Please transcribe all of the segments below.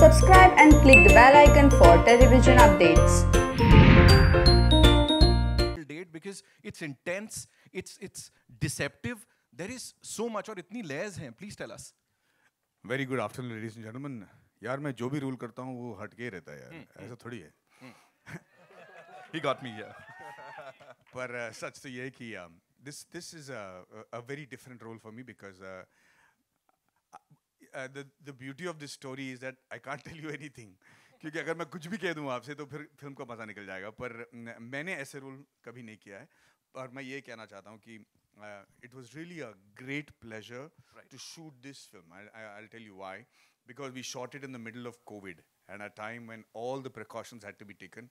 Subscribe and click the bell icon for television updates. Date because it's intense, it's it's deceptive. There is so much or itni layers hain Please tell us. Very good afternoon, ladies and gentlemen. यार मैं जो भी rule करता हूँ वो हटके रहता है यार aisa thodi hai He got me here. पर सच तो ये this कि this a a very different role for me because uh, the the beauty of this story is that I can't tell you anything क्योंकि अगर मैं कुछ भी कह दूँ आपसे तो फिर फिल्म का मज़ा निकल जाएगा पर मैंने ऐसे रोल कभी नहीं किया है और मैं ये कहना चाहता हूँ कि it was really a great pleasure to shoot this film I tell you why because we shot it in the middle of Covid and a time when all the precautions had to be taken.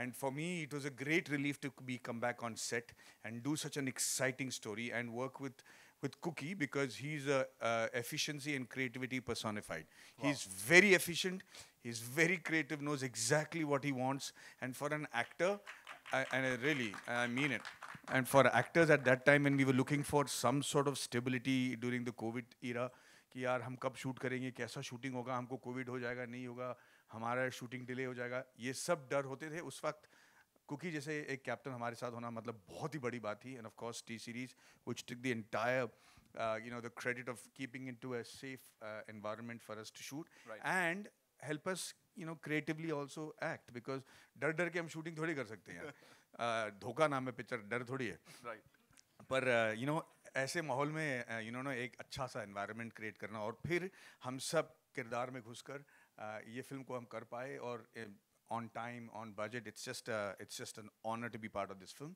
And for me, it was a great relief to be come back on set and do such an exciting story and work with with Cookie because he's a uh, efficiency and creativity personified. Wow. He's very efficient. He's very creative. Knows exactly what he wants. And for an actor, I, and I really, I mean it. And for actors at that time when we were looking for some sort of stability during the COVID era, कि यार हम कब shoot करेंगे कैसा shooting होगा हमको Covid हो जाएगा नहीं होगा हमारा शूटिंग डिले हो जाएगा ये सब डर होते थे उस वक्त क्योंकि जैसे एक कैप्टन हमारे साथ होना मतलब बहुत ही बड़ी बात थी and of course T Series which tick the entire you know the credit of keeping in to a safe environment for us to shoot and help us you know creatively also act because डर डर के हम shooting थोड़ी कर सकते हैं uh, धोखा नाम है पिक्चर डर थोड़ी है पर यू uh, नो ऐसे माहौल में यू नो नो ना एक अच्छा सा इन्वायरमेंट क्रिएट करना और फिर हम सब किरदार में घुस कर uh, ये फिल्म को हम कर पाए और on time, on budget. It's just a, it's just an honor to be part of this film.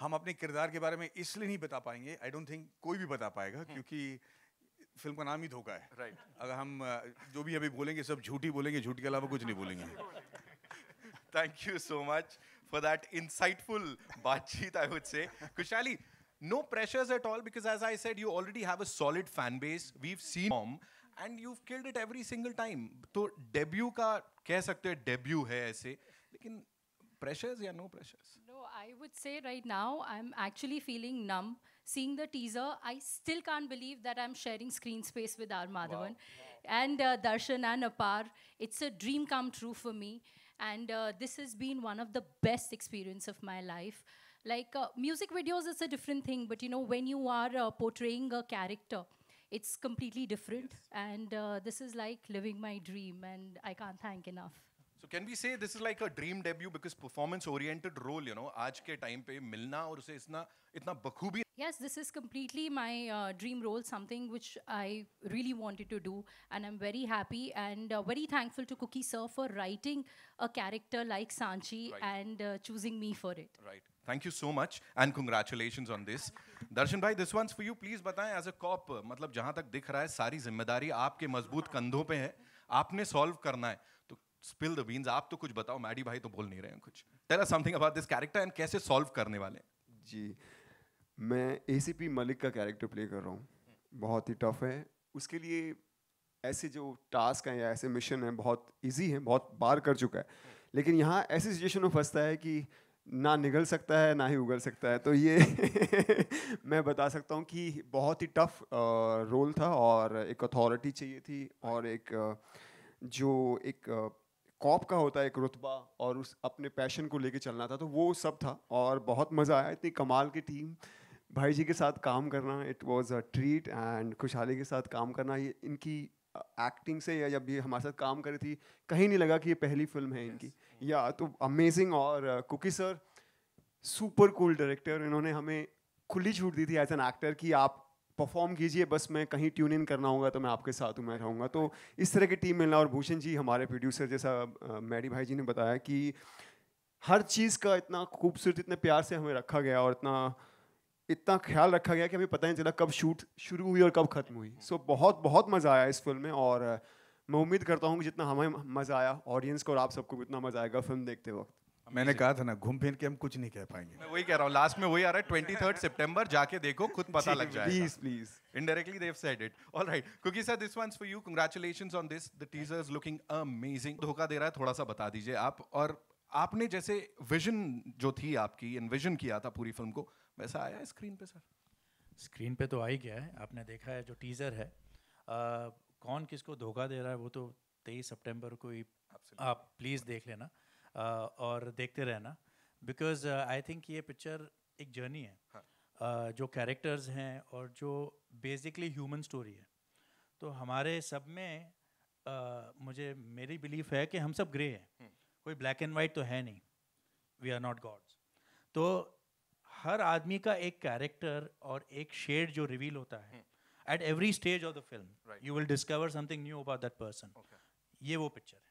हम अपने किरदार के बारे में इसलिए नहीं बता पाएंगे आई डोंट थिंक कोई भी बता पाएगा क्योंकि फिल्म का नाम ही धोखा है राइट right. अगर हम जो भी अभी बोलेंगे सब झूठी बोलेंगे झूठ के अलावा कुछ नहीं बोलेंगे thank you so much for that insightful बातचीत आई वुड से खुशहाली no pressures at all because as i said you already have a solid fan base we've seen mom And you've killed it every single time. So debut का कह सकते हैं debut है ऐसे लेकिन pressures yeah no pressures no i would say right now i'm actually feeling numb seeing the teaser i still can't believe that i'm sharing screen space with r madhavan and uh, darshan and apar it's a dream come true for me and uh, this has been one of the best experience of my life like uh, music videos it's a different thing but you know when you are uh, portraying a character it's completely different. Yes. And uh, this is like living my dream, and I can't thank enough. So can we say this is like a dream debut because performance-oriented role, you know, आज के time पे मिलना और उसे इतना इतना Yes, this is completely my uh, dream role, something which I really wanted to do, and I'm very happy and uh, very thankful to Cookie Sir for writing a character like Sanchi right. and uh, choosing me for it. Right. Thank you so much and congratulation on this Darshan भाई this once for you please बताएं as a cop मतलब जहां तक दिख रहा है सारी जिम्मेदारी आपके मजबूत कंधों पे है आपने सॉल्व करना है तो स्पिल द बीन्स आप तो कुछ बताओ मैडी भाई तो बोल नहीं रहे हैं कुछ tell us something about this character and कैसे सॉल्व करने वाले जी मैं एसीपी मलिक का कैरेक्टर प्ले कर रहा हूँ बहुत ही टफ है उसके लिए ऐसे जो टास्क हैं या ऐसे मिशन हैं बहुत इजी हैं बहुत बार कर चुका है लेकिन यहाँ ऐसी सिचुएशन में फंसता है कि ना निगल सकता है ना ही उगल सकता है तो ये मैं बता सकता हूँ कि बहुत ही टफ रोल था और एक अथॉरिटी चाहिए थी और एक जो एक कॉप का होता है एक रुतबा और उस अपने पैशन को लेके चलना था तो वो सब था और बहुत मज़ा आया इतनी कमाल की टीम भाई जी के साथ काम करना it was a treat and खुशहाली के साथ काम करना ये इनकी एक्टिंग से या जब ये हमारे साथ काम करी थी कहीं नहीं लगा कि ये पहली फिल्म है इनकी yes. या तो अमेजिंग और Kookie sir super cool director इन्होंने हमें खुली छूट दी थी एज एन एक्टर कि आप परफॉर्म कीजिए बस मैं कहीं ट्यून इन करना होगा तो मैं आपके साथ हूँ मैं रहूँगा तो इस तरह की टीम मिलना और भूषण जी हमारे प्रोड्यूसर जैसा uh, मैडी भाई जी ने बताया कि हर चीज़ का इतना खूबसूरत इतने प्यार से हमें रखा गया और इतना इतना ख्याल रखा गया कि हमें पता नहीं चला कब शूट शुरू हुई और कब ख़त्म हुई सो so, बहुत बहुत मज़ा आया इस फिल्म में और मैं उम्मीद करता हूँ कि जितना हमें मज़ा आया ऑडियंस को और आप सबको उतना मज़ा आएगा फिल्म देखते वक्त मैंने कहा था ना घूम फिर के हम कुछ नहीं कह पाएंगे मैं वही कह रहा हूँ लास्ट में वही आ रहा है ट्वेंटी थर्ड सेप्टेम्बर जाके देखो खुद पता लग जाएगा please please indirectly Dev said it all right क्योंकि sir this once for you congratulation on this the teaser is looking amazing धोखा दे रहा है थोड़ा सा बता दीजिए आप और आपने जैसे विजन जो थी आपकी इन्विजन किया था पूरी फिल्म को वैसा आया स्क्रीन पे सर स्क्रीन पे तो आ ही गया है आपने देखा है जो टीजर है आ, कौन किसको धोखा दे रहा है वो तो तेईस सितंबर को ही आप प्लीज़ देख लेना आ, और देखते रहना बिकॉज आई थिंक ये पिक्चर एक जर्नी है हाँ. आ, जो कैरेक्टर्स हैं और जो बेसिकली ह्यूमन स्टोरी है तो हमारे सब में आ, मुझे मेरी बिलीफ है कि हम सब ग्रे हैं हम्म। कोई ब्लैक एंड वाइट तो है नहीं वी आर नॉट गॉड्स तो हर आदमी का एक कैरेक्टर और एक शेड जो रिवील होता है हम्म। at every stage of the film right. you will discover something new about that person okay. ये वो पिक्चर है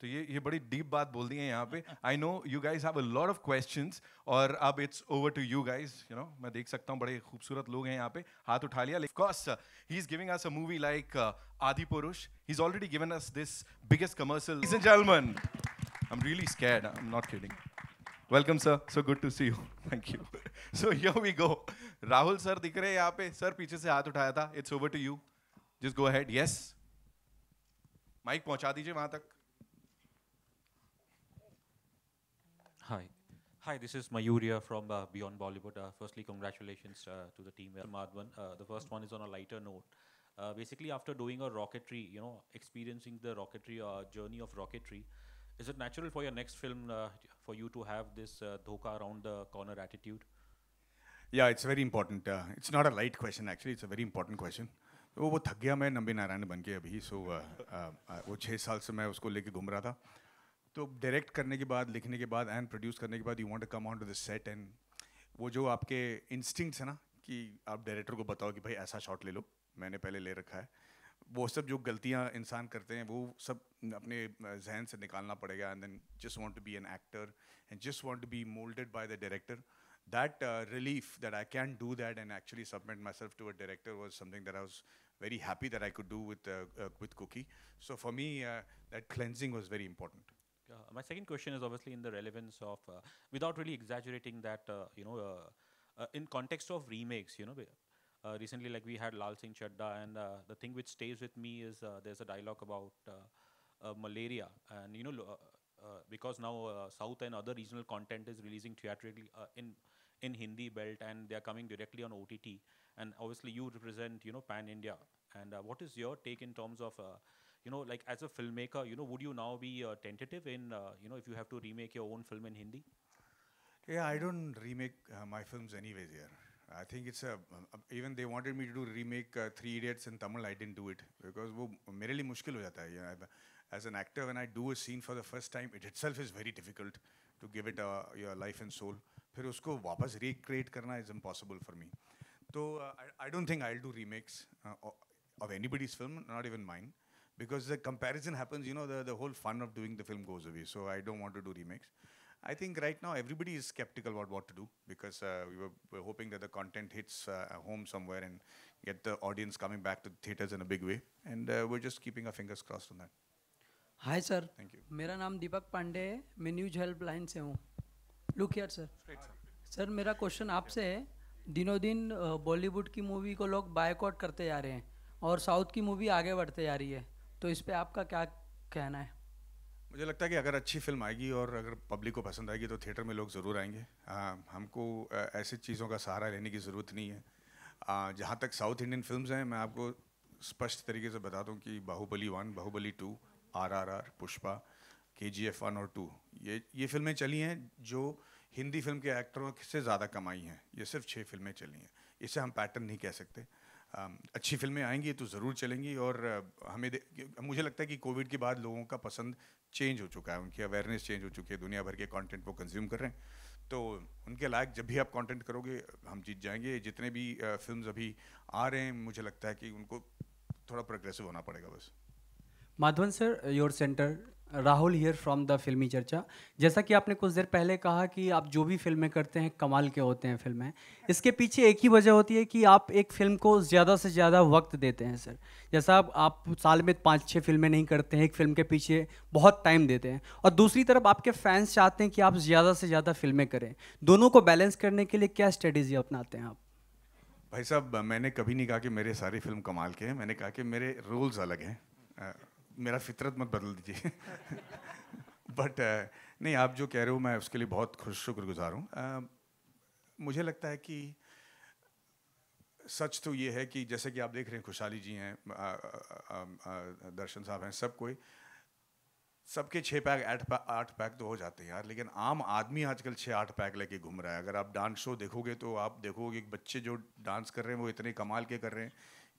तो ये ये बड़ी डीप बात बोल दी है यहाँ पे I know you guys have a lot of question और अब it's over to you guys you know मैं देख सकता हूँ बड़े खूबसूरत लोग हैं यहाँ पे हाथ उठा लिया of course he is giving us a movie like Adipurush he is already given us this biggest commercial German I am really scared I am not kidding Welcome, sir. So good to see you. Thank you. So here we go. Rahul sir, दिख रहे हैं यहाँ पे sir पीछे से हाथ उठाया था it's over to you just go ahead yes mic Hi, this is Mayuria from uh, Beyond Bollywood. Uh, firstly, congratulations uh, to the team, Madhvan. the first one is on a lighter note. basically, after doing a rocketry, you know, experiencing the rocketry journey of rocketry, Is it natural for your next film uh, for you to have this uh, dhoka around the corner attitude? Yeah, it's very important. Uh, it's not a light question actually. It's a very important question. वो वो थक गया मैं नंबी नारायण बन के अभी सो वो छः साल से मैं उसको लेके घूम रहा था तो डायरेक्ट करने के बाद लिखने के बाद एंड प्रोड्यूस करने के बाद you want to come on to the set and वो जो आपके इंस्टिंक्ट्स है ना कि आप डायरेक्टर को बताओ कि भाई ऐसा शॉट ले लो मैंने पहले ले रखा है वो सब जो गलतियाँ इंसान करते हैं वो सब अपने जहन से निकालना पड़ेगा and then just want to be an actor and just want to be moulded by the director that uh, relief that I can do that and actually submit myself to a director was something that I was very happy that I could do with uh, uh, with Cookie. So for me, that cleansing was very important. my second question is obviously in the relevance of, without really exaggerating that, you know, in context of remakes, you know, uh, recently, like we had Lal Singh Chadda, and uh, the thing which stays with me is uh, there's a dialogue about malaria, and you know, because now South and other regional content is releasing theatrically in in Hindi belt, and they are coming directly on OTT. And obviously, you represent you know pan India, and what is your take in terms of you know like as a filmmaker you know would you now be uh, tentative in uh, you know if you have to remake your own film in hindi yeah i don't remake uh, my films anyways here I think it's a um, um, even they wanted me to do remake uh, Three Idiots in Tamil. I didn't do it because वो मेरे लिए मुश्किल as an actor, when I do a scene for the first time, it itself is very difficult to give it a, uh, your life and soul. Then, to recreate karna is impossible for me. So uh, I, I don't think I'll do remakes uh, of anybody's film, not even mine, because the comparison happens. You know, the the whole fun of doing the film goes away. So I don't want to do remakes. I think right now everybody is skeptical about what to do because uh, we were, were, hoping that the content hits uh, home somewhere and get the audience coming back to the theaters in a big way. And uh, we're just keeping our fingers crossed on that. Hi sir. Thank you. मेरा नाम दीपक पांडे है मैं news helpline से हूँ look here sir. Sir मेरा question आपसे है दिनों दिन बॉलीवुड की मूवी को लोग बायकॉट करते जा रहे हैं और साउथ की मूवी आगे बढ़ते जा रही है तो इस पर आपका क्या कहना है मुझे लगता है कि अगर अच्छी फिल्म आएगी और अगर पब्लिक को पसंद आएगी तो थिएटर में लोग ज़रूर आएंगे आ, हमको ऐसी चीज़ों का सहारा लेने की ज़रूरत नहीं है जहाँ तक साउथ इंडियन फिल्म हैं मैं आपको स्पष्ट तरीके से बता दूँ कि Baahubali one Baahubali two R R R Pushpa K G F one और टू ये ये फिल्में चली हैं जो हिंदी फिल्म के एक्टरों से ज़्यादा कमाई हैं ये सिर्फ छः फिल्में चली हैं इसे हम पैटर्न नहीं कह सकते अच्छी फिल्में आएंगी तो ज़रूर चलेंगी और हमें मुझे लगता है कि कोविड के बाद लोगों का पसंद चेंज हो चुका है उनकी अवेयरनेस चेंज हो चुकी है दुनिया भर के कंटेंट वो कंज्यूम कर रहे हैं तो उनके लायक जब भी आप कंटेंट करोगे हम जीत जाएंगे जितने भी फिल्म अभी आ रहे हैं मुझे लगता है कि उनको थोड़ा प्रोग्रेसिव होना पड़ेगा बस Madhavan sir your center Rahul here from the Filmy Charcha जैसा कि आपने कुछ देर पहले कहा कि आप जो भी फिल्में करते हैं कमाल के होते हैं फिल्में इसके पीछे एक ही वजह होती है कि आप एक फिल्म को ज़्यादा से ज़्यादा वक्त देते हैं सर जैसा आप, आप साल में पाँच छः फिल्में नहीं करते हैं एक फिल्म के पीछे बहुत टाइम देते हैं और दूसरी तरफ आपके फैंस चाहते हैं कि आप ज़्यादा से ज़्यादा फिल्में करें दोनों को बैलेंस करने के लिए क्या स्ट्रेटेजी अपनाते हैं आप भाई साहब मैंने कभी नहीं कहा कि मेरे सारी फिल्म कमाल के हैं मैंने कहा कि मेरे रोल्स अलग हैं मेरा फितरत मत बदल दीजिए बट uh, नहीं आप जो कह रहे हो मैं उसके लिए बहुत खुश शुक्रगुजार हूँ uh, मुझे लगता है कि सच तो ये है कि जैसे कि आप देख रहे हैं खुशहाली जी हैं दर्शन साहब हैं सब कोई सबके छः पैक आठ आठ पैक तो हो जाते हैं यार लेकिन आम आदमी आजकल छः आठ पैक लेके घूम रहा है अगर आप डांस शो देखोगे तो आप देखोगे कि बच्चे जो डांस कर रहे हैं वो इतने कमाल के कर रहे हैं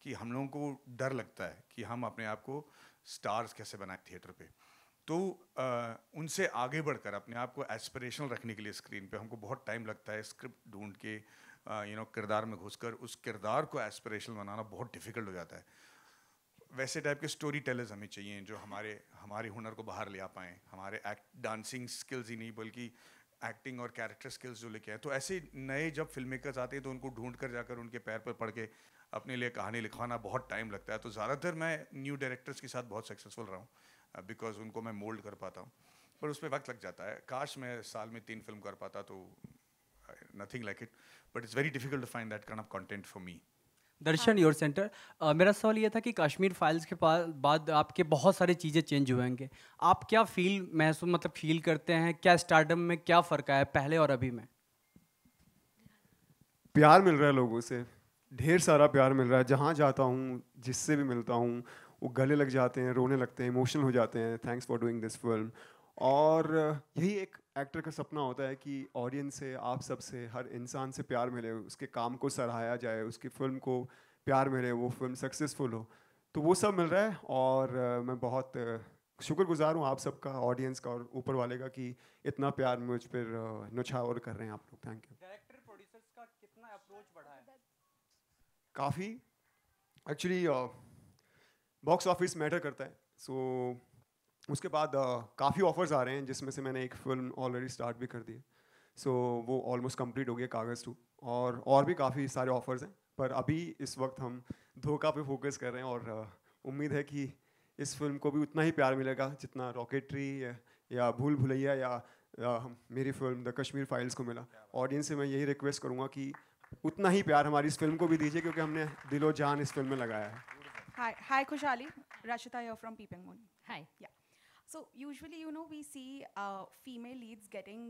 कि हम लोगों को डर लगता है कि हम अपने आप को स्टार्स कैसे बनाए थिएटर पे तो आ, उनसे आगे बढ़कर अपने आप को एस्पिरेशनल रखने के लिए स्क्रीन पे हमको बहुत टाइम लगता है स्क्रिप्ट ढूंढ के यू नो किरदार में घुसकर उस किरदार को एस्पिरेशनल बनाना बहुत डिफिकल्ट हो जाता है वैसे टाइप के स्टोरी टेलर्स हमें चाहिए जो हमारे हमारे हुनर को बाहर ले आ पाएँ हमारे एक्ट डांसिंग स्किल्स ही नहीं बल्कि एक्टिंग और कैरेक्टर स्किल्स जो लेके आए तो ऐसे नए जब फिल्म मेकर्स आते हैं तो उनको ढूंढ कर जाकर उनके पैर पर पड़ के अपने लिए कहानी लिखवाना बहुत टाइम लगता है तो ज़्यादातर मैं न्यू डायरेक्टर्स के साथ बहुत सक्सेसफुल रहा हूँ बिकॉज उनको मैं मोल्ड कर पाता हूँ पर उस पर वक्त लग जाता है काश मैं साल में तीन फिल्म कर पाता तो nothing like it but it's very difficult to find that kind of content for me Darshan your center uh, मेरा सवाल ये था कि कश्मीर फाइल्स के बाद आपके बहुत सारे चीज़ें चेंज हुए होंगे आप क्या फील महसूस मतलब फील करते हैं क्या स्टार्टअप में क्या फ़र्क आया पहले और अभी में प्यार मिल रहा है लोगों से ढेर सारा प्यार मिल रहा है जहाँ जाता हूँ जिससे भी मिलता हूँ वो गले लग जाते हैं रोने लगते हैं इमोशनल हो जाते हैं thanks for doing this film और यही एक एक्टर का सपना होता है कि ऑडियंस से आप सब से हर इंसान से प्यार मिले उसके काम को सराहाया जाए उसकी फिल्म को प्यार मिले वो फिल्म सक्सेसफुल हो तो वो सब मिल रहा है और मैं बहुत शुक्रगुजार हूँ आप सबका ऑडियंस का और ऊपर वाले का कि इतना प्यार मुझ पर नुछावर कर रहे हैं आप लोग थैंक यू काफ़ी एक्चुअली बॉक्स ऑफिस मैटर करता है सो so, उसके बाद uh, काफ़ी ऑफर्स आ रहे हैं जिसमें से मैंने एक फिल्म ऑलरेडी स्टार्ट भी कर दी है सो so, वो ऑलमोस्ट कंप्लीट हो गया कागज़ टू और और भी काफ़ी सारे ऑफर्स हैं पर अभी इस वक्त हम धोखा पे फोकस कर रहे हैं और uh, उम्मीद है कि इस फिल्म को भी उतना ही प्यार मिलेगा जितना रॉकेटरी या, या भूल भुलैया या, या मेरी फिल्म द कश्मीर फाइल्स को मिला ऑडियंस से मैं यही रिक्वेस्ट करूँगा कि उतना ही प्यार हमारी इस फिल्म को भी दीजिए क्योंकि हमने दिलो जान इस फिल्म में लगाया है Hi, hi Kushali. Rashita here from Peeping Moon. Hi. Yeah. So usually, you know, we see uh, female leads getting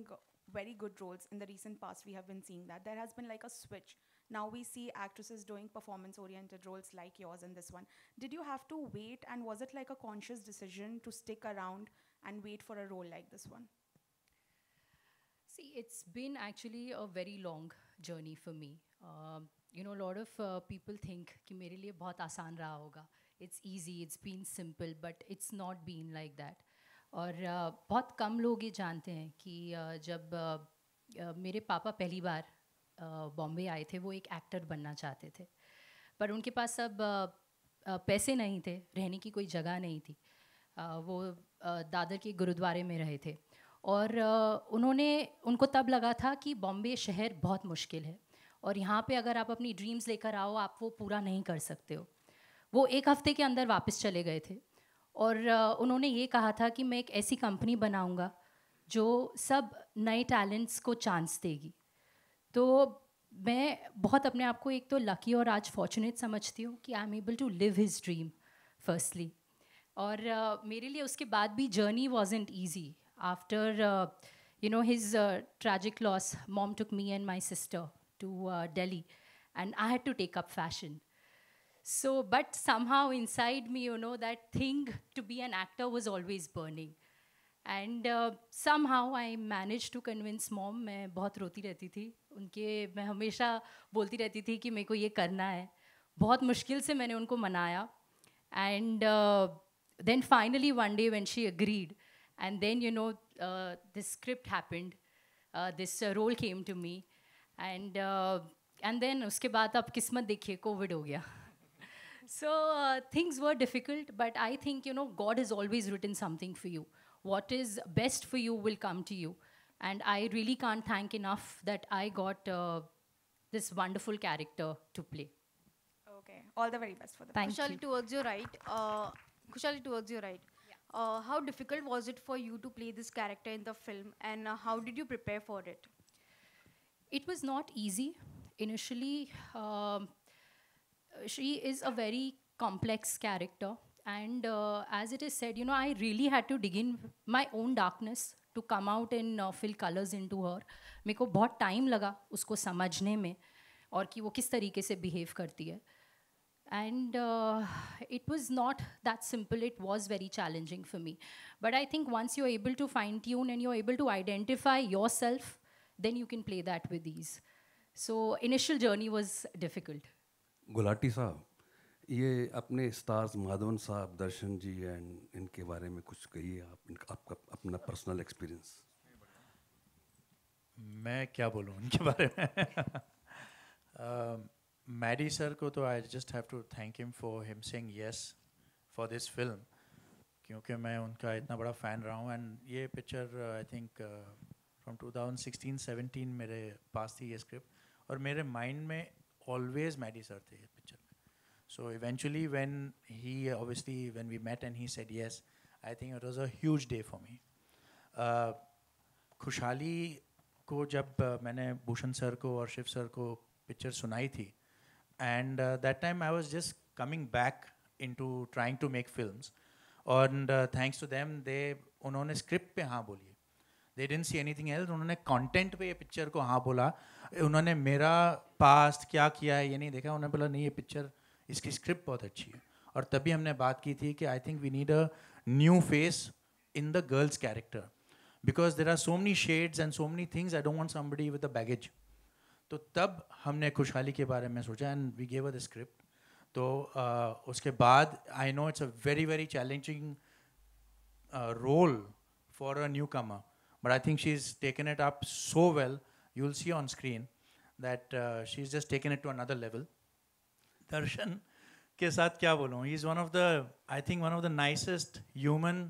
very good roles. In the recent past, we have been seeing that. There has been like a switch. Now we see actresses doing performance-oriented roles like yours in this one. Did you have to wait and was it like a conscious decision to stick around and wait for a role like this one? See, it's been actually a very long journey for me. Um, you know, a lot of uh, कि मेरे लिए बहुत आसान रहा होगा it's easy it's been simple, but it's not been like that और uh, बहुत कम लोग ये जानते हैं कि uh, जब uh, uh, मेरे पापा पहली बार बॉम्बे आए थे वो एक एक्टर बनना चाहते थे पर उनके पास सब पैसे नहीं थे रहने की कोई जगह नहीं थी वो दादर के गुरुद्वारे में रहे थे और उन्होंने उनको तब लगा था कि बॉम्बे शहर बहुत मुश्किल है और यहाँ पे अगर आप अपनी ड्रीम्स लेकर आओ आप वो पूरा नहीं कर सकते हो वो एक हफ्ते के अंदर वापस चले गए थे और उन्होंने ये कहा था कि मैं एक ऐसी कंपनी बनाऊँगा जो सब नए टैलेंट्स को चांस देगी तो मैं बहुत अपने आप को एक तो लकी और आज फॉर्चुनेट समझती हूँ कि I am able to live his dream firstly और uh, मेरे लिए उसके बाद भी journey was easy After, uh, you know, his uh, tragic loss, mom took me and my sister to uh, Delhi, and I had to take up fashion. So, but somehow inside me, you know, that thing to be an actor was always burning. And some I manage to convince mom मैं बहुत रोती रहती थी उनके मैं हमेशा बोलती रहती थी कि मेरे को ये करना है बहुत मुश्किल से मैंने उनको मनाया and then finally one day when she agreed and then, you know, uh, this script happened. Uh, this uh, role came to me. And, uh, and then, uske baad aap kismat dekhiye, COVID ho gaya. so uh, things were difficult, but I think, you know, God has always written something for you. What is best for you will come to you. And I really can't thank enough that I got uh, this wonderful character to play. Okay, all the very best for the Thank Kushali you. towards your right. Uh, towards your right. uh, how difficult was it for you to play this character in the film and uh, how did you prepare for it? It was not easy. Initially, um, she is a very complex character. And uh, as it is said, you know, I really had to dig in my own darkness to come out and fill colors into her. meko bahut time laga usko samajhne mein aur ki wo kis tarike se behave karti hai and uh, it was not that simple it was very challenging for me but i think once you're able to fine tune and you're able to identify yourself then you can play that with these. so initial journey was difficult gulati sahab ये अपने stars Madhavan साहब दर्शन जी and इनके बारे में कुछ कहिए आप आपका अपना personal experience. मैं क्या बोलूँ उनके बारे में uh, मैडी सर को तो I just have to thank him for him saying yes for this film क्योंकि मैं उनका इतना बड़ा फ़ैन रहा हूँ एंड ये पिक्चर आई थिंक फ्रॉम 2016-17 मेरे पास थी ये स्क्रिप्ट और मेरे माइंड में ऑलवेज मैडी सर थे ये पिक्चर में so eventually when he obviously when we met and he said yes I think it was a huge day for me खुशहाली को जब uh, मैंने भूषण सर को और शिव सर को पिक्चर सुनाई थी And uh, that time I was just coming back into trying to make films. And uh, thanks to them, they उन्होंने स्क्रिप्ट पे हाँ बोली they didn't see anything else उन्होंने कंटेंट पे ये पिक्चर को हाँ बोला उन्होंने मेरा पास्ट क्या किया है ये नहीं देखा उन्होंने बोला नहीं ये पिक्चर इसकी स्क्रिप्ट बहुत अच्छी है और तभी हमने बात की थी कि I think we need a new face in the girls character because there are so many shades and so many things I don't want somebody with the baggage तो तब हमने खुशहाली के बारे में सोचा and we gave the script तो uh, उसके बाद I know it's a very very challenging role for a new comer but I think she is taken it up so well you will see on screen that she is just taken it to another level दर्शन के साथ क्या बोलूँ he is one of the I think one of the nicest human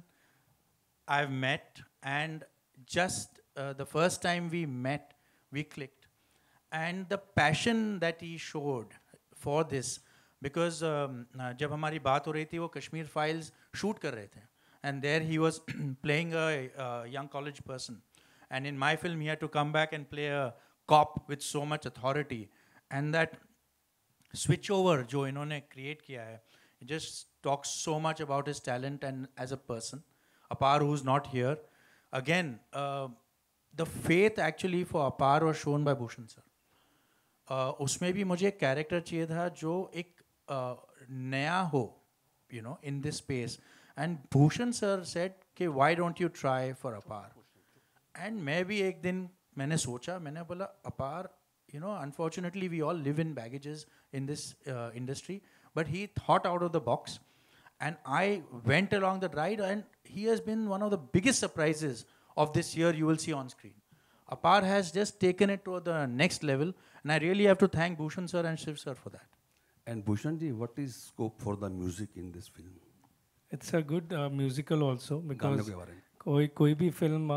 I have met and just the first time we met we click and the passion that he showed for this because जब हमारी बात हो रही थी वो Kashmir files shoot कर रहे थे and there he was playing a, a young college person and in my film he had to come back and play a cop with so much authority and that switch over जो इन्होंने create किया है it just talks so much about his talent and as a person Apar who's not here again uh, the faith actually for Apar was shown by Bhushan sir उसमें भी मुझे character चाहिए था जो एक नया हो you know in this space and Bhushan sir said कि why don't you try for Apar and मैं भी एक दिन मैंने सोचा मैंने बोला Apar you know unfortunately we all live in baggages in this industry but he thought out of the box and I went along the ride and he has been one of the biggest surprises of this year you will see on screen Apar has just taken it to the next level, and I really have to thank Bhushan sir and Shiv sir for that. And bhushan ji what is scope for the music in this film? It's a good uh, musical also because कोई कोई भी film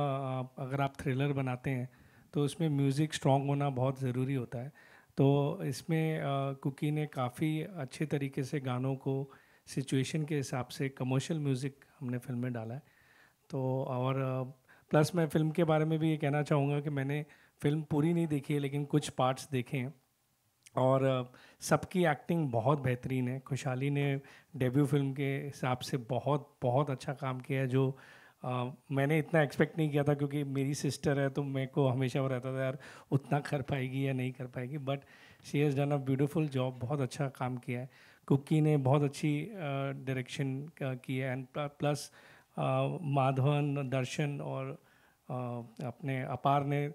अगर आप thriller बनाते हैं तो उसमें music strong होना बहुत ज़रूरी होता है तो इसमें कुकी ने काफ़ी अच्छे तरीके से गानों को सिचुएशन के हिसाब से कमर्शियल म्यूज़िक हमने फिल्म में डाला है तो और प्लस मैं फ़िल्म के बारे में भी ये कहना चाहूँगा कि मैंने फ़िल्म पूरी नहीं देखी है लेकिन कुछ पार्ट्स देखे हैं और सबकी एक्टिंग बहुत बेहतरीन है खुशहाली ने डेब्यू फिल्म के हिसाब से बहुत बहुत अच्छा काम किया है जो आ, मैंने इतना एक्सपेक्ट नहीं किया था क्योंकि मेरी सिस्टर है तो मेरे को हमेशा वो रहता था यार उतना कर पाएगी या नहीं कर पाएगी but she has done a beautiful job बहुत अच्छा काम किया है कुकी ने बहुत अच्छी डायरेक्शन की है एंड प्लस माधवन दर्शन और अपने अपार ने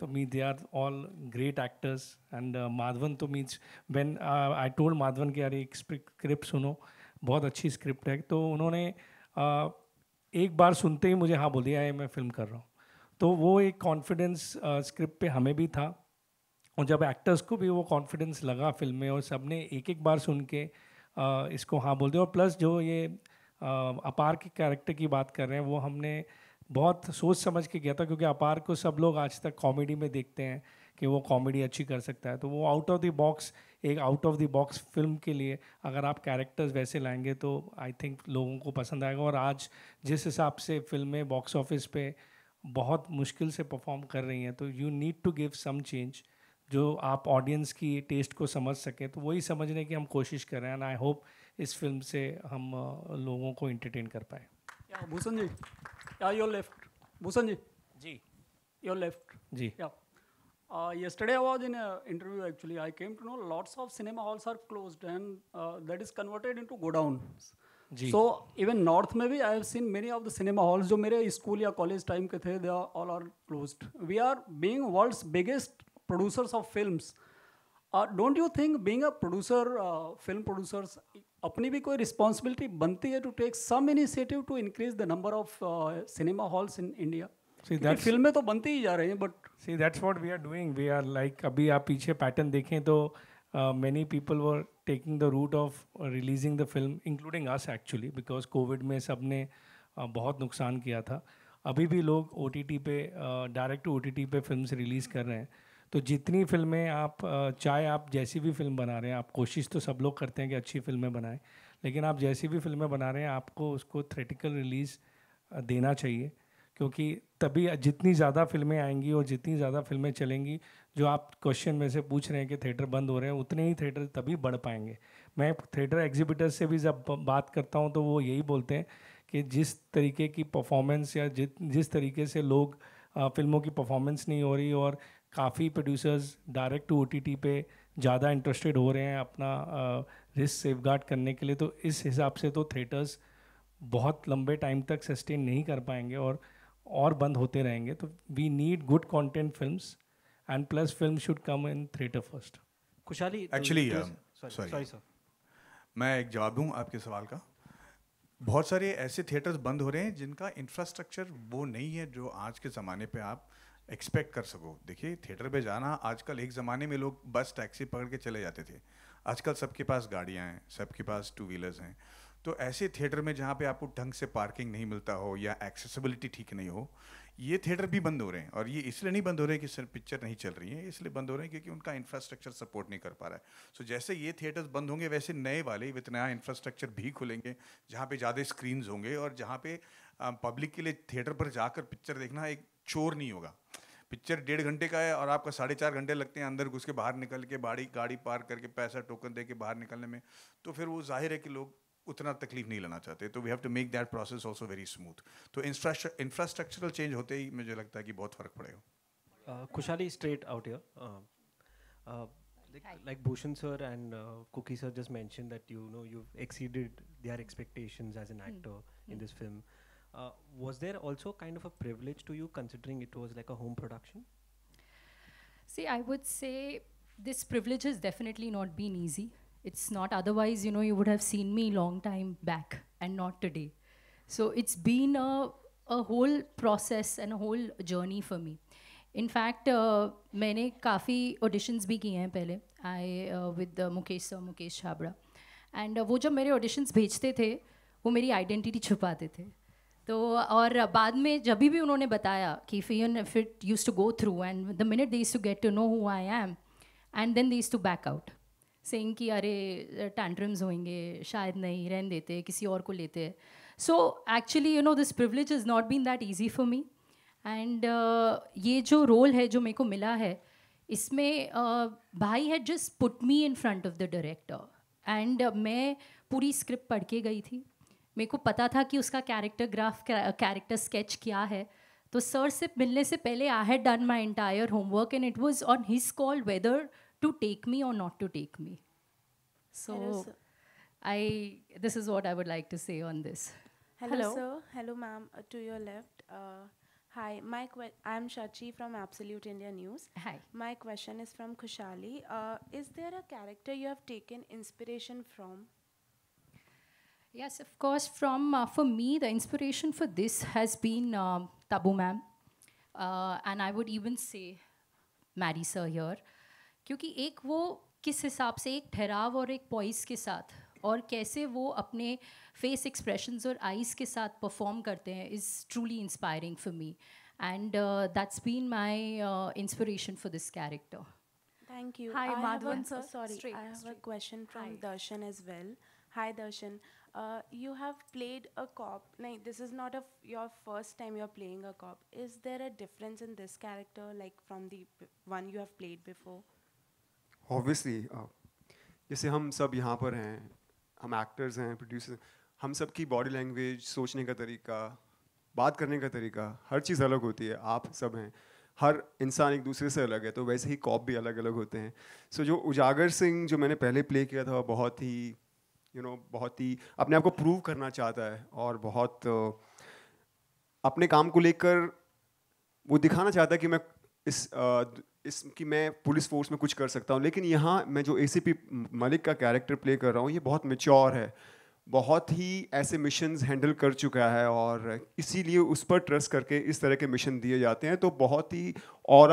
to me they are all great actors and Madhavan तो means when I told Madhavan के madhavan अरे एक स्क्रिप्ट सुनो बहुत अच्छी स्क्रिप्ट है तो उन्होंने आ, एक बार सुनते ही मुझे हाँ बोल दिया है मैं फिल्म कर रहा हूँ तो वो एक कॉन्फिडेंस स्क्रिप्ट पे हमें भी था और जब एक्टर्स को भी वो कॉन्फिडेंस लगा फिल्म में और सब ने एक एक बार सुन के आ, इसको हाँ बोल दिया और प्लस जो ये अपार के कैरेक्टर की बात कर रहे हैं वो हमने बहुत सोच समझ के किया था क्योंकि अपार को सब लोग आज तक कॉमेडी में देखते हैं कि वो कॉमेडी अच्छी कर सकता है तो वो आउट ऑफ द बॉक्स एक out of the box film के लिए अगर आप कैरेक्टर्स वैसे लाएंगे तो आई थिंक लोगों को पसंद आएगा और आज जिस हिसाब से फिल्में बॉक्स ऑफिस पे बहुत मुश्किल से परफॉर्म कर रही हैं तो you need to give some change जो आप ऑडियंस की टेस्ट को समझ सकें तो वही समझने की हम कोशिश कर रहे हैं एंड आई होप इस फिल्म से हम लोगों को इंटरटेन कर पाए Bhushan ji yeah your left Bhushan ji ji your left ji yeah Uh, yesterday in interview actually I came to know came of cinema halls are cinema and that is converted uh, that is converted so even north में भी I have seen many of the cinema halls जो मेरे school या college time के थे they are all are close we are being world's biggest producers of film don't you think being a producer film producers अपनी भी कोई responsibility बनती है to take some initiative to increase the number of cinema halls in India फिल्में तो बनती ही जा रही हैं but see that's what we are doing we are like अभी आप पीछे पैटर्न देखें तो many people were taking the route of releasing the film including us actually because COVID में सब ने uh, बहुत नुकसान किया था अभी भी लोग ओ पे डायरेक्ट टू ओ पे फिल्म रिलीज़ कर रहे हैं तो जितनी फिल्में आप चाहे आप जैसी भी फिल्म बना रहे हैं आप कोशिश तो सब लोग करते हैं कि अच्छी फिल्में बनाएं लेकिन आप जैसी भी फिल्में बना रहे हैं आपको उसको थ्रेटिकल रिलीज़ देना चाहिए क्योंकि तभी जितनी ज़्यादा फिल्में आएंगी और जितनी ज़्यादा फिल्में चलेंगी जो आप क्वेश्चन में से पूछ रहे हैं कि थिएटर बंद हो रहे हैं उतने ही थिएटर तभी बढ़ पाएंगे मैं थिएटर एग्जिबिटर्स से भी जब बात करता हूँ तो वो यही बोलते हैं कि जिस तरीके की परफॉर्मेंस या जिस जिस तरीके से लोग फिल्मों की परफॉर्मेंस नहीं हो रही और काफ़ी प्रोड्यूसर्स डायरेक्ट टू ओ पे ज़्यादा इंटरेस्टेड हो रहे हैं अपना रिस्क सेफ करने के लिए तो इस हिसाब से तो थिएटर्स बहुत लंबे टाइम तक सस्टेन नहीं कर पाएंगे और और बंद होते रहेंगे तो we need good content films and plus film should come in theatre first Khushali actually sorry sir मैं एक जवाब दूँ आपके सवाल का बहुत सारे ऐसे थिएटर्स बंद हो रहे हैं जिनका इंफ्रास्ट्रक्चर वो नहीं है जो आज के ज़माने पे आप एक्सपेक्ट कर सको देखिए थिएटर पे जाना आजकल एक ज़माने में लोग बस टैक्सी पकड़ के चले जाते थे आजकल सबके पास गाड़ियाँ हैं सबके पास टू व्हीलर्स हैं तो ऐसे थिएटर में जहाँ पे आपको ढंग से पार्किंग नहीं मिलता हो या एक्सेसिबिलिटी ठीक नहीं हो ये थिएटर भी बंद हो रहे हैं और ये इसलिए नहीं बंद हो रहे हैं कि सिर्फ पिक्चर नहीं चल रही है इसलिए बंद हो रहे हैं क्योंकि उनका इंफ्रास्ट्रक्चर सपोर्ट नहीं कर पा रहा है सो so, जैसे ये थिएटर्स बंद होंगे वैसे नए वाले विद नया इंफ्रास्ट्रक्चर भी खुलेंगे जहाँ पे ज़्यादा स्क्रीनस होंगे और जहाँ पे पब्लिक के लिए थिएटर पर जाकर पिक्चर देखना एक चोर नहीं होगा पिक्चर डेढ़ घंटे का है और आपका साढ़े चार घंटे लगते हैं अंदर घुस के बाहर निकल के बाड़ी गाड़ी पार करके पैसा टोकन दे के बाहर निकलने में तो फिर वो जाहिर है कि लोग उतना तकलीफ नहीं लेना चाहते तो we have to make that process also very smooth तो इंफ्रास्ट्रक्चरल चेंज होते ही मुझे लगता है कि बहुत फर्क पड़ेगा uh, Khushali straight out like Bhushan sir and Kuki sir just sir just mentioned that you know you've exceeded their expectations as an hmm. actor mm. in hmm. Uh, was there also kind of a privilege to you considering it was like a home production? See, I would say this privilege has definitely not been easy. It's not otherwise, you know, you would have seen me long time back and not today. So it's been a, a whole process and a whole journey for me. In uh, मैंने काफ़ी auditions भी किए हैं पहले uh, with with Mukesh sir Mukesh Chhabra And uh, वो जब मेरे auditions भेजते थे वो मेरी identity छुपाते थे तो और बाद में जब भी उन्होंने बताया कि fine if it use to go through and the minute they to get to know who I am and then they is to back out saying कि अरे टैंड्रम्स होंगे शायद नहीं रहन देते किसी और को लेते so actually you know this privilege is not been that easy for me and ये जो रोल है जो मेरे को मिला है इसमें uh, भाई had just put me in front of the director and मैं पूरी स्क्रिप्ट पढ़ के गई थी मेरे को पता था कि उसका कैरेक्टर ग्राफ कैरेक्टर स्केच क्या है तो सर से मिलने से पहले I had done my entire homework and it was on his call whether to take me or not to take me so I this is what I would like to say on this. Hello, hello. sir. Hello, ma'am. Uh, to your left. Uh, hi. My que- I'm Shachi from Absolute India News. Hi. My question is from Kushali. Uh, is there a character you have taken inspiration from? Yes, of course. From uh, for me, the inspiration for this has been um, Tabu ma'am, uh, and I would even say Mary sir here, क्योंकि एक वो किस हिसाब से एक ठहराव और एक पॉइस के साथ और कैसे वो अपने फेस एक्सप्रेशंस और eyes is truly inspiring for me, and uh, that's been my inspiration for this character. Thank you. Hi, I Madhavan, a, sir. Sorry, I have a question from Hi. as well. Hi, Darshan. Uh, you have played a cop. Like this is not a your first time you're playing a cop. Is there a difference in this character, like from the one you have played before? Obviously, uh, जैसे हम सब यहाँ पर हैं, हम actors हैं, producer, हम सब की बॉडी लैंग्वेज, सोचने का तरीका, बात करने का तरीका, हर चीज़ अलग होती है. आप सब हैं. हर इंसान एक दूसरे से अलग है तो वैसे ही कॉप भी अलग अलग होते हैं सो so, जो उजागर सिंह जो मैंने पहले प्ले किया था बहुत ही यू नो बहुत ही अपने आप को प्रूव करना चाहता है और बहुत अपने काम को लेकर वो दिखाना चाहता है कि मैं इस इस कि मैं पुलिस फोर्स में कुछ कर सकता हूँ लेकिन यहाँ मैं जो ए मलिक का कैरेक्टर प्ले कर रहा हूँ ये बहुत मेच्योर है बहुत ही ऐसे मिशन हैंडल कर चुका है और इसीलिए उस पर ट्रस्ट करके इस तरह के मिशन दिए जाते हैं तो बहुत ही और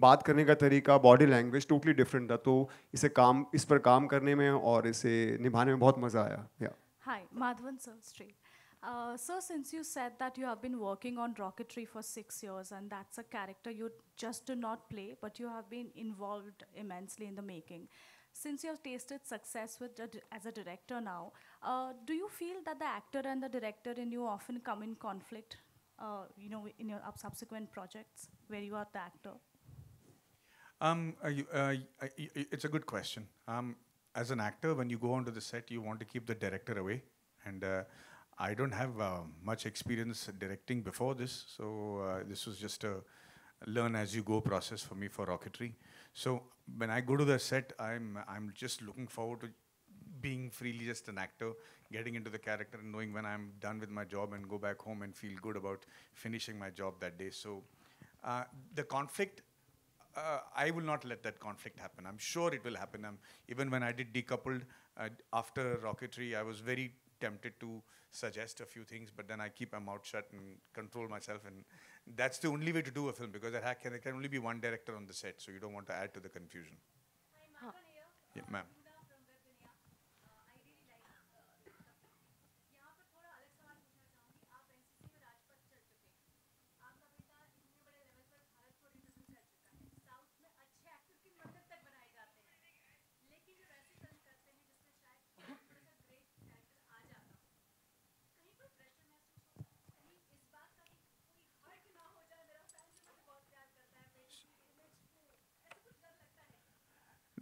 बात करने का तरीका बॉडी लैंग्वेज टोटली डिफरेंट था तो इसे काम इस पर काम करने में और इसे निभाने में बहुत मजा आया hi Madhavan sir Shri sir since you said that you have been working on Rocketry for six years and that's a character you just do not play but you have been involve immensely in the making since you have tasted success with as a director now do you feel that the actor and the director in you often come in conflict you know in your subsequent projects where you are the actor Um, you, uh, it's a good question. Um, as an actor, when you go onto the set, you want to keep the director away. And uh, I don't have uh, much experience directing before this, so this was just a learn as you go process for me for rocketry. So when I go to the set, I'm I'm just looking forward to being freely just an actor, getting into the character, and knowing when I'm done with my job and go back home and feel good about finishing my job that day. So uh, the conflict uh, I will not let that conflict happen. I'm sure it will happen. I'm, um, even when I did decoupled uh, after rocketry, I was very tempted to suggest a few things, but then I keep my mouth shut and control myself. And that's the only way to do a film because there can, there can only be one director on the set, so you don't want to add to the confusion. Hi, ma'am. Yeah, ma'am.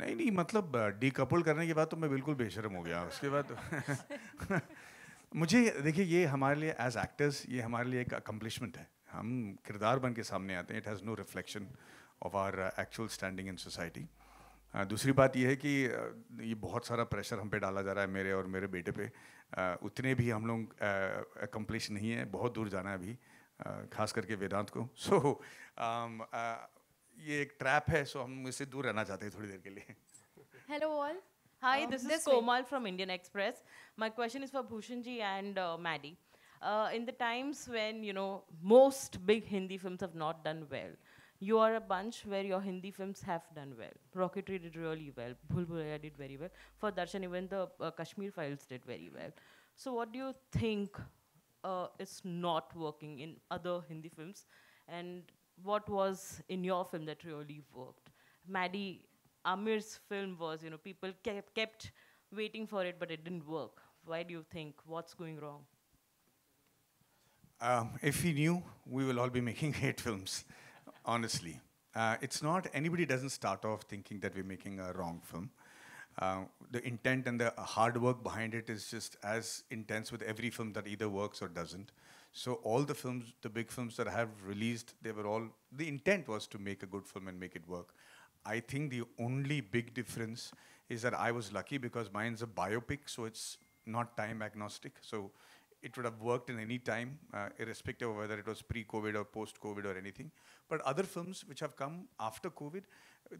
नहीं नहीं मतलब decouple करने के बाद तो मैं बिल्कुल बेशरम हो गया उसके बाद तो मुझे देखिए ये हमारे लिए एज एक्टर्स ये हमारे लिए एक अकम्पलिशमेंट है हम किरदार बन के सामने आते हैं it has no reflection of our actual standing in society दूसरी बात यह है कि ये बहुत सारा प्रेशर हम पे डाला जा रहा है मेरे और मेरे बेटे पे उतने भी हम लोग अकम्पलिश नहीं है बहुत दूर जाना है अभी खास करके वेदांत को सो so, um, uh, ये एक ट्रैप है सो हम इससे दूर रहना चाहते हैं थोड़ी देर के लिए hello all hi this is Komal from Indian Express my question is for Bhushan ji and Maddy in the times when you know most big hindi films have not done well you are a bunch where your hindi films have done well rocketry did really well bulbulaya did very well for darshan even the uh, kashmir files did very well so what do you think uh, is not working in other hindi films and what was in your film that really worked? Maddie Amir's film was, you know, people kept, kept waiting for it, but it didn't work. Why do you think? What's going wrong? Um, if we knew, we will all be making hate films, honestly. Uh, it's not, anybody doesn't start off thinking that we're making a wrong film. Uh, the intent and the hard work behind it is just as intense with every film that either works or doesn't. So all the films, the big films that I have released, they were all, the intent was to make a good film and make it work. I think the only big difference is that I was lucky because mine's a biopic, so it's not time agnostic. So it would have worked in any time, uh, irrespective of whether it was pre-COVID or post-COVID or anything. But other films which have come after COVID,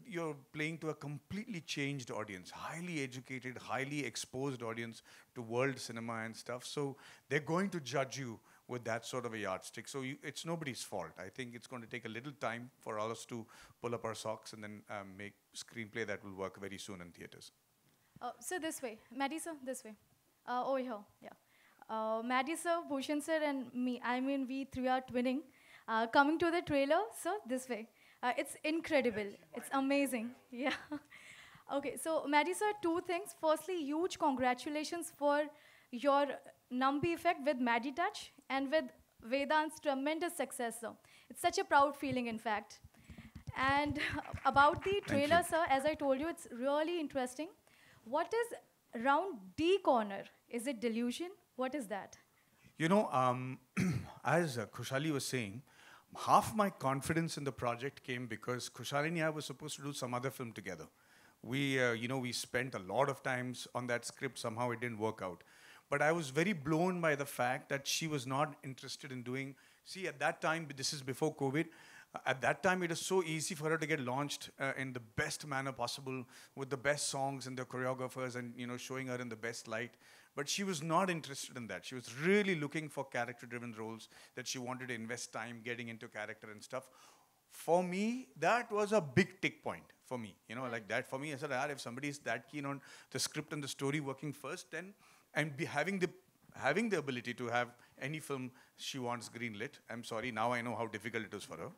you're playing to a completely changed audience, highly educated, highly exposed audience to world cinema and stuff. So they're going to judge you with that sort of a yardstick. So you, it's nobody's fault. I think it's going to take a little time for all us to pull up our socks and then um, make screenplay that will work very soon in theaters. Uh, so this way, Maddie sir, this way. Uh, over here, yeah. Uh, Maddie sir, Bhushan sir, and me. I mean, we three are twinning. Uh, coming to the trailer, so this way. Uh, it's incredible. It's amazing. Yeah. okay, so Maddie sir, two things. Firstly, huge congratulations for your numby effect with Maddie Touch and with Vedant's tremendous success, sir. It's such a proud feeling, in fact. And about the trailer, sir, as I told you, it's really interesting. What is round D corner? Is it delusion? What is that? You know, um, as uh, Kushali was saying, half my confidence in the project came because Kushali and I were supposed to do some other film together. We, uh, you know, we spent a lot of times on that script. Somehow it didn't work out. But I was very blown by the fact that she was not interested in doing. See, at that time, this is before COVID. Uh, at that time, it was so easy for her to get launched uh, in the best manner possible, with the best songs and the choreographers, and you know, showing her in the best light. But she was not interested in that. She was really looking for character-driven roles that she wanted to invest time getting into character and stuff. For me, that was a big tick point for me. You know, like that for me, I said, ah, if somebody is that keen on the script and the story working first, then and be having the having the ability to have any film she wants greenlit. I'm sorry, now I know how difficult it is for her.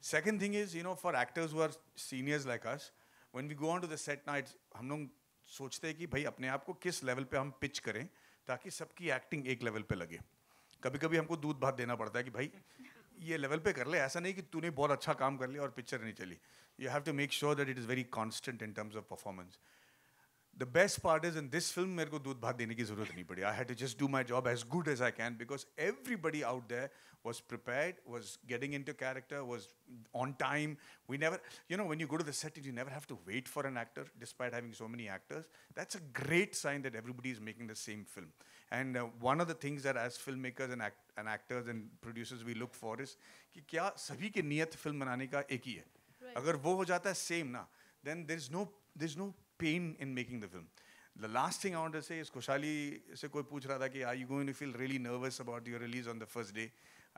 Second thing is, you know, for actors who are seniors like us, when we go on to the set nights, हम लोग सोचते हैं कि भाई अपने आप को किस लेवल पे हम पिच करें ताकि सबकी एक्टिंग एक लेवल पे लगे कभी कभी हमको दूध भात देना पड़ता है कि भाई ये लेवल पे कर ले ऐसा नहीं कि तूने बहुत अच्छा काम कर लिया और पिक्चर नहीं चली you have to make sure that it is very constant in terms of performance the best part is in this film मेरे को दूध भात देने की जरूरत नहीं पड़ी I had to just do my job as good as I can because everybody out the was prepare was getting into character was on time we never you know when you go to the set you never have to wait for an actor despite having so many actors that's a great sign that everybody is making the same film and one of the things are as film makers and and actors and producers we look for is कि क्या सभी की नीयत film बनाने का एक ही है right. अगर वो हो जाता है सेम ना then there is no there is no pain in making the film. The last thing I want to say is Koshali se koi pooch raha tha ki, are you going to feel really nervous about your release on the first day?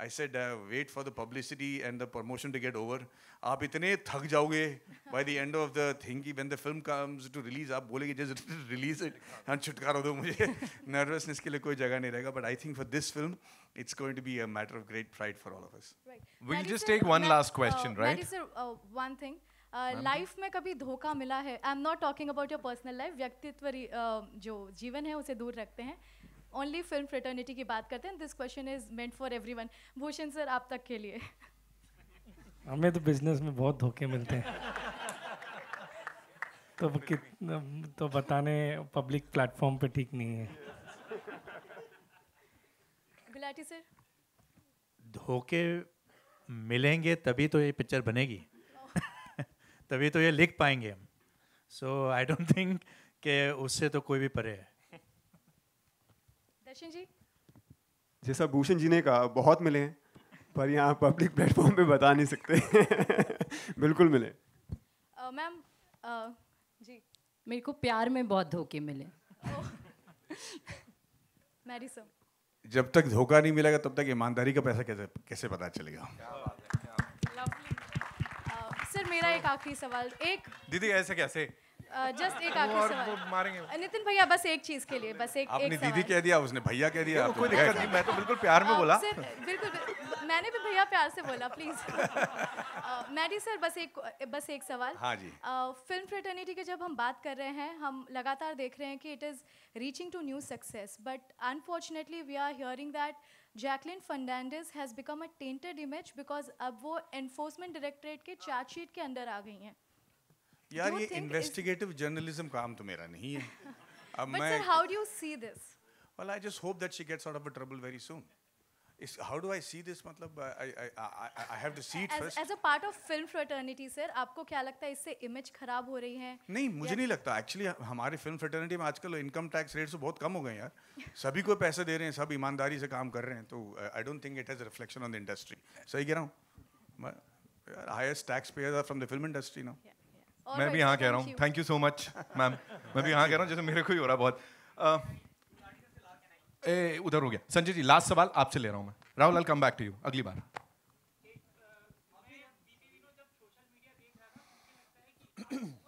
I said, uh, wait for the publicity and the promotion to get over. आप इतने थक जाओगे by the end of the thing when the film comes to release आप बोलेगे just release it and छुटकारा दो nervousness के लिए कोई जगह but I think for this film it's going to be a matter of great pride for all of us. Right. We'll Maddie just sir, take one last question, uh, right? Maddie sir, uh, one thing. Life uh, में कभी धोखा मिला है I am not talking about your personal life व्यक्तित्व uh, जो जीवन है उसे दूर रखते हैं ओनली फिल्म फ्रेटर्निटी की बात करते हैं this question is meant for everyone Bhushan sir आप तक के लिए हमें तो बिजनेस में बहुत धोखे मिलते हैं तो कितना तो बताने पब्लिक प्लेटफॉर्म पे ठीक नहीं है गुलाटी सर धोखे मिलेंगे तभी तो ये पिक्चर बनेगी तभी तो ये लिख पाएंगे हम सो आई डोंट थिंक के उससे तो कोई भी परे है दर्शन जी जैसा भूषण जी ने कहा बहुत मिले हैं पर यहाँ पब्लिक प्लेटफॉर्म पे बता नहीं सकते बिल्कुल मिले uh, मैम uh, uh, जी मेरे को प्यार में बहुत धोखे मिले मैरी oh. सर जब तक धोखा नहीं मिलेगा तब तक ईमानदारी का पैसा कैसे कैसे पता चलेगा मेरा एक आखिरी सवाल एक दीदी ऐसे कैसे जस्ट एक आखिरी नितिन भैया बस एक चीज के लिए बस एक आपने एक दीदी कह दिया उसने भैया कह दिया तो कोई दिक्कत नहीं मैं तो बिल्कुल प्यार में बोला बिल्कुल मैंने भी भैया प्यार से बोला प्लीज मैडी सर बस एक बस एक सवाल हाँ जी फिल्म फ्रेटर्निटी के जब हम बात कर रहे हैं हम लगातार देख रहे हैं कि it is reaching to new success but unfortunately we are hearing that Jacqueline Fernandez has become a tainted image because अब वो एनफोर्समेंट डायरेक्टरेट के चार्जशीट के अंदर आ गई हैं यार ये इन्वेस्टिगेटिव जर्नलिज्म काम तो मेरा नहीं है अब मैं how do you see this well I just hope that she gets out of trouble very soon Is, how do I see this? मतलब I, I, I, I have to see it as, first. As a part of film fraternity, sir, आपको क्या लगता है इससे image खराब हो रही है? नहीं मुझे yeah. नहीं लगता. Actually हमारे film fraternity में आजकल income tax rates तो बहुत कम हो गए यार. सभी को पैसे दे रहे हैं, सब ईमानदारी से काम कर रहे हैं. तो I don't think it has a reflection on the industry. सही कह रहा हूँ. Highest taxpayers are from the film industry now. Yeah, yeah. मैं भी यहाँ कह रहा हूँ. Thank you so much, ma'am. मैं भी यहाँ कह रहा हूँ जैसे मेरे को ही हो रहा बहुत. Uh, उधर हो गया संजय जी लास्ट सवाल आपसे ले रहा हूं मैं Rahul I come back to you अगली बार एक, आ,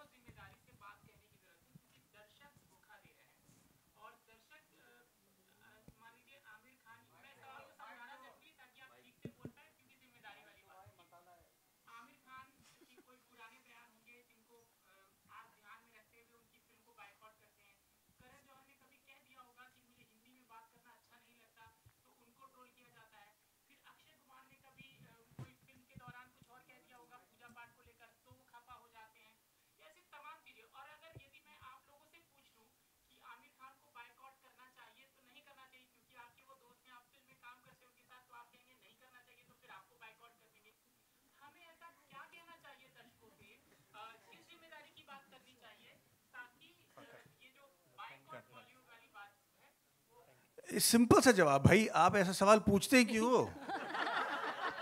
सिंपल सा जवाब भाई आप ऐसा सवाल पूछते ही क्यों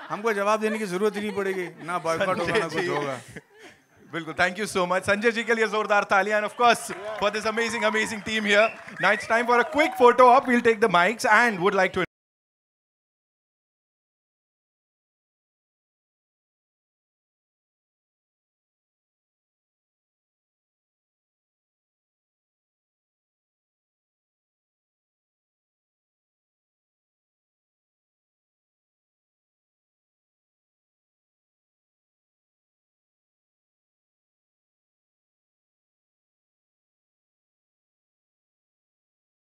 हमको जवाब देने की जरूरत ही नहीं पड़ेगी ना बॉयकॉट होगा ना कुछ होगा बिल्कुल thank you so much Sanjay ji के लिए जोरदार तालियां and of course for this amazing amazing team here now it's time for a quick photo up we will take the mics and would like to